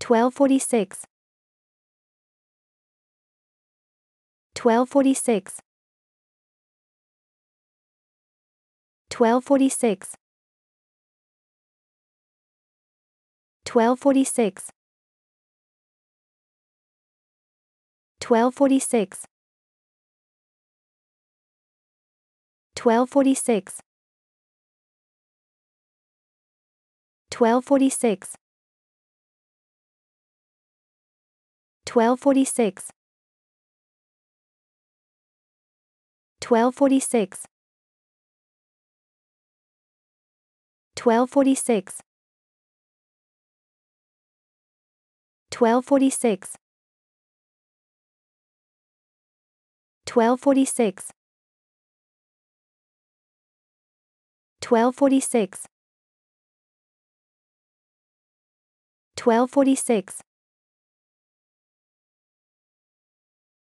1246 1246 1246 1246 1246 1246 1246 1246 1246 1246 1246 1246 1246 1246